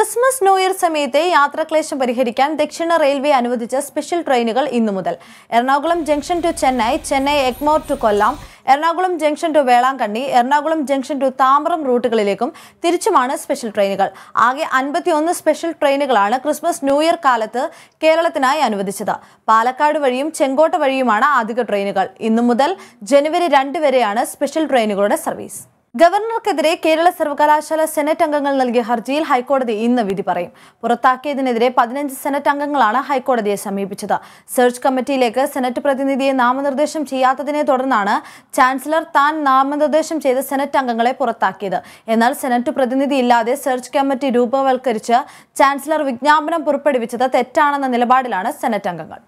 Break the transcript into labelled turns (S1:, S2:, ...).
S1: Christmas new year സമയത്തെ യാത്രാക്ലേശം പരിഹരിക്കാൻ ദക്ഷിണ റെയിൽവേ അനുവദിച്ച സ്പെഷ്യൽ ട്രെയിനുകൾ ഇന്നു മുതൽ Ernakulam junction to Chennai Chennai Egmore to Kollam Ernakulam junction to Velankanni Ernakulam junction to Tambaram റൂട്ടുകളിലേക്കും തിരിച്ചുമാണ് സ്പെഷ്യൽ ട്രെയിനുകൾ ആകെ അൻപത്തിയൊന്ന് സ്പെഷ്യൽ ട്രെയിനുകളാണ് ക്രിസ്മസ് ന്യൂ ഇയർ കാലത്ത് കേരളത്തിനായി അനുവദിച്ചത് പാലക്കാട് വഴിയും ചെങ്കോട്ട വഴിയുമാണ് അധിക ട്രെയിനുകൾ ഇന്നു മുതൽ ജനുവരി രണ്ട് വരെയാണ് സ്പെഷ്യൽ ട്രെയിനുകളുടെ സർവീസ് ഗവർണർക്കെതിരെ കേരള സർവകലാശാല സെനറ്റ് അംഗങ്ങൾ നൽകിയ ഹർജിയിൽ ഹൈക്കോടതി ഇന്ന് വിധി പറയും പുറത്താക്കിയതിനെതിരെ പതിനഞ്ച് സെനറ്റ് അംഗങ്ങളാണ് ഹൈക്കോടതിയെ സമീപിച്ചത് സെർച്ച് കമ്മിറ്റിയിലേക്ക് സെനറ്റ് പ്രതിനിധിയെ നാമനിർദ്ദേശം ചെയ്യാത്തതിനെ തുടർന്നാണ് ചാൻസലർ താൻ നാമനിർദ്ദേശം ചെയ്ത സെനറ്റ് അംഗങ്ങളെ പുറത്താക്കിയത് എന്നാൽ സെനറ്റ് പ്രതിനിധി ഇല്ലാതെ സെർച്ച് കമ്മിറ്റി രൂപവൽക്കരിച്ച് ചാൻസലർ വിജ്ഞാപനം പുറപ്പെടുവിച്ചത് തെറ്റാണെന്ന നിലപാടിലാണ് സെനറ്റ് അംഗങ്ങൾ